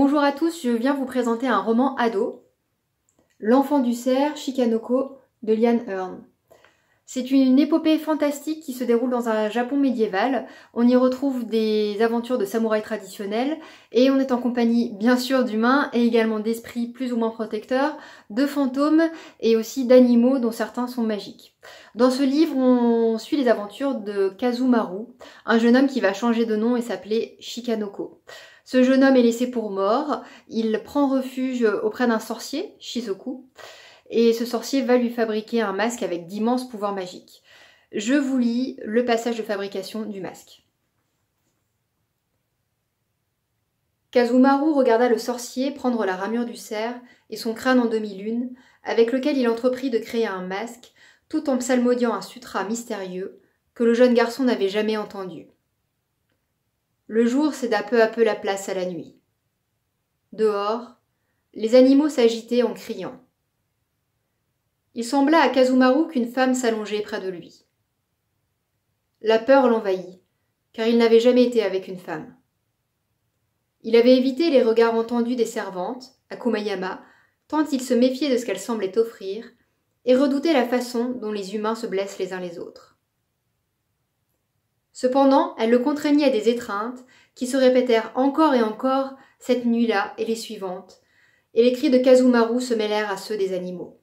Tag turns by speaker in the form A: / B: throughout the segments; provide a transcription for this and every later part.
A: Bonjour à tous, je viens vous présenter un roman ado, L'enfant du cerf, Shikanoko, de Liane Hearn. C'est une épopée fantastique qui se déroule dans un Japon médiéval. On y retrouve des aventures de samouraïs traditionnels et on est en compagnie bien sûr d'humains et également d'esprits plus ou moins protecteurs, de fantômes et aussi d'animaux dont certains sont magiques. Dans ce livre, on suit les aventures de Kazumaru, un jeune homme qui va changer de nom et s'appeler Shikanoko. Ce jeune homme est laissé pour mort, il prend refuge euh, auprès d'un sorcier, Shizoku, et ce sorcier va lui fabriquer un masque avec d'immenses pouvoirs magiques. Je vous lis le passage de fabrication du masque. Kazumaru regarda le sorcier prendre la ramure du cerf et son crâne en demi-lune, avec lequel il entreprit de créer un masque, tout en psalmodiant un sutra mystérieux que le jeune garçon n'avait jamais entendu. Le jour céda peu à peu la place à la nuit. Dehors, les animaux s'agitaient en criant. Il sembla à Kazumaru qu'une femme s'allongeait près de lui. La peur l'envahit, car il n'avait jamais été avec une femme. Il avait évité les regards entendus des servantes, à Kumayama, tant il se méfiait de ce qu'elles semblaient offrir, et redoutait la façon dont les humains se blessent les uns les autres. Cependant, elle le contraignit à des étreintes, qui se répétèrent encore et encore cette nuit-là et les suivantes, et les cris de Kazumaru se mêlèrent à ceux des animaux.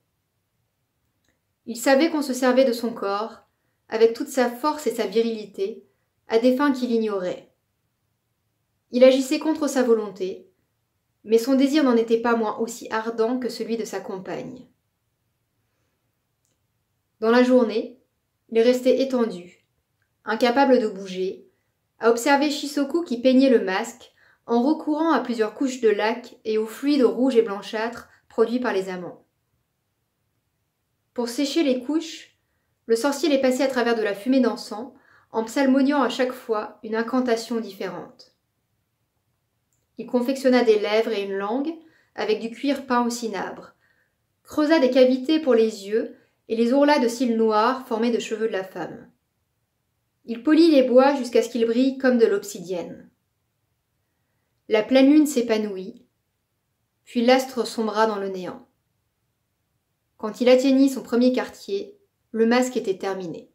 A: Il savait qu'on se servait de son corps, avec toute sa force et sa virilité, à des fins qu'il ignorait. Il agissait contre sa volonté, mais son désir n'en était pas moins aussi ardent que celui de sa compagne. Dans la journée, il restait étendu, incapable de bouger, a observé Shisoku qui peignait le masque en recourant à plusieurs couches de lac et aux fluides rouge et blanchâtre produits par les amants. Pour sécher les couches, le sorcier les passait à travers de la fumée d'encens en psalmodiant à chaque fois une incantation différente. Il confectionna des lèvres et une langue avec du cuir peint au cinabre, creusa des cavités pour les yeux et les ourla de cils noirs formés de cheveux de la femme. Il polit les bois jusqu'à ce qu'ils brillent comme de l'obsidienne. La pleine lune s'épanouit, puis l'astre sombra dans le néant. Quand il atteignit son premier quartier, le masque était terminé.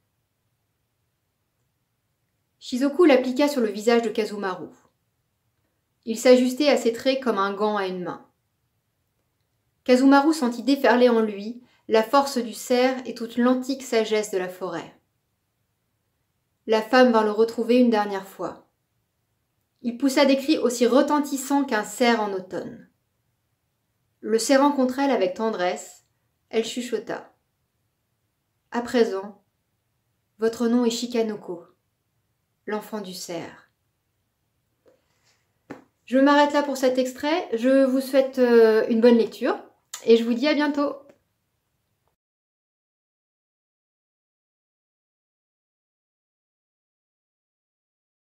A: Shizoku l'appliqua sur le visage de Kazumaru. Il s'ajustait à ses traits comme un gant à une main. Kazumaru sentit déferler en lui la force du cerf et toute l'antique sagesse de la forêt. La femme vint le retrouver une dernière fois. Il poussa des cris aussi retentissants qu'un cerf en automne. Le serrant contre elle avec tendresse, elle chuchota. À présent, votre nom est Shikanoko, l'enfant du cerf. Je m'arrête là pour cet extrait. Je vous souhaite euh, une bonne lecture et je vous dis à bientôt.